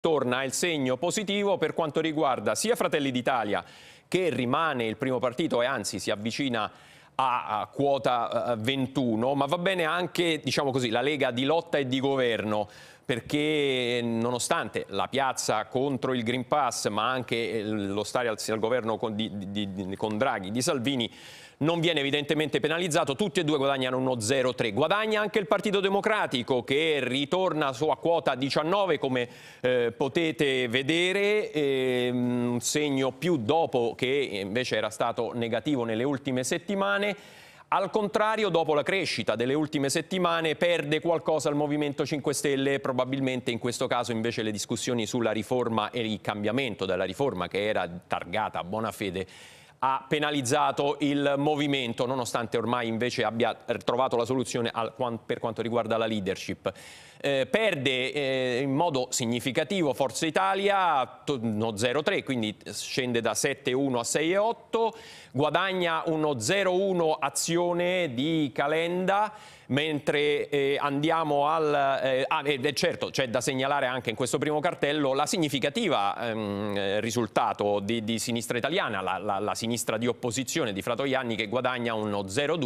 Torna il segno positivo per quanto riguarda sia Fratelli d'Italia, che rimane il primo partito e anzi si avvicina a quota 21, eh, ma va bene anche diciamo così, la Lega di lotta e di governo perché nonostante la piazza contro il Green Pass, ma anche eh, lo stare al, al governo con, di, di, con Draghi, di Salvini, non viene evidentemente penalizzato, tutti e due guadagnano uno 0-3. Guadagna anche il Partito Democratico che ritorna su a quota 19 come eh, potete vedere, un ehm, segno più dopo che invece era stato negativo nelle ultime settimane. Al contrario, dopo la crescita delle ultime settimane, perde qualcosa il Movimento 5 Stelle. Probabilmente in questo caso invece le discussioni sulla riforma e il cambiamento della riforma che era targata a buona fede ha penalizzato il movimento, nonostante ormai invece abbia trovato la soluzione per quanto riguarda la leadership eh, perde eh, in modo significativo Forza Italia, uno 0,3, quindi scende da 7,1 a 6,8, guadagna uno 0 azione di Calenda, mentre eh, andiamo al... Eh, ah, eh, certo, c'è da segnalare anche in questo primo cartello la significativa ehm, risultato di, di, Sinistra Italiana, la, la, la, sinistra di opposizione di Fratoianni che guadagna uno 0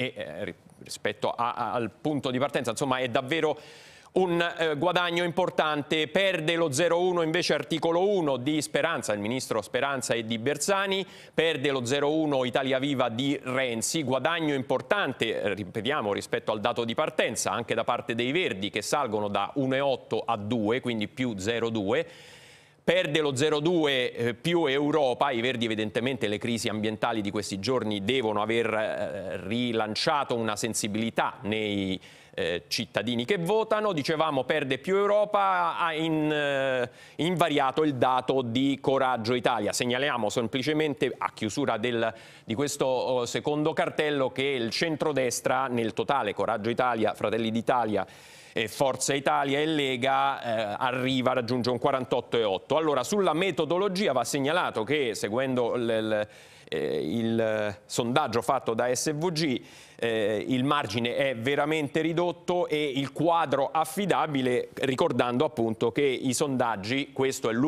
e eh, rispetto a, a, al punto di partenza, insomma è davvero un eh, guadagno importante, perde lo 0-1 invece articolo 1 di Speranza, il ministro Speranza e di Bersani, perde lo 0-1 Italia Viva di Renzi, guadagno importante, eh, ripetiamo, rispetto al dato di partenza anche da parte dei Verdi che salgono da 1,8 a 2, quindi più 0,2 perde lo 0,2 eh, più Europa, i Verdi evidentemente le crisi ambientali di questi giorni devono aver eh, rilanciato una sensibilità nei eh, cittadini che votano, dicevamo perde più Europa, ha in, eh, invariato il dato di Coraggio Italia. Segnaliamo semplicemente a chiusura del, di questo oh, secondo cartello che il centrodestra nel totale Coraggio Italia, Fratelli d'Italia Forza Italia e Lega eh, arriva, raggiunge un 48,8. Allora sulla metodologia va segnalato che seguendo il, il, eh, il sondaggio fatto da SVG eh, il margine è veramente ridotto ridotto e il quadro affidabile, ricordando appunto che i sondaggi, questo è l'ultimo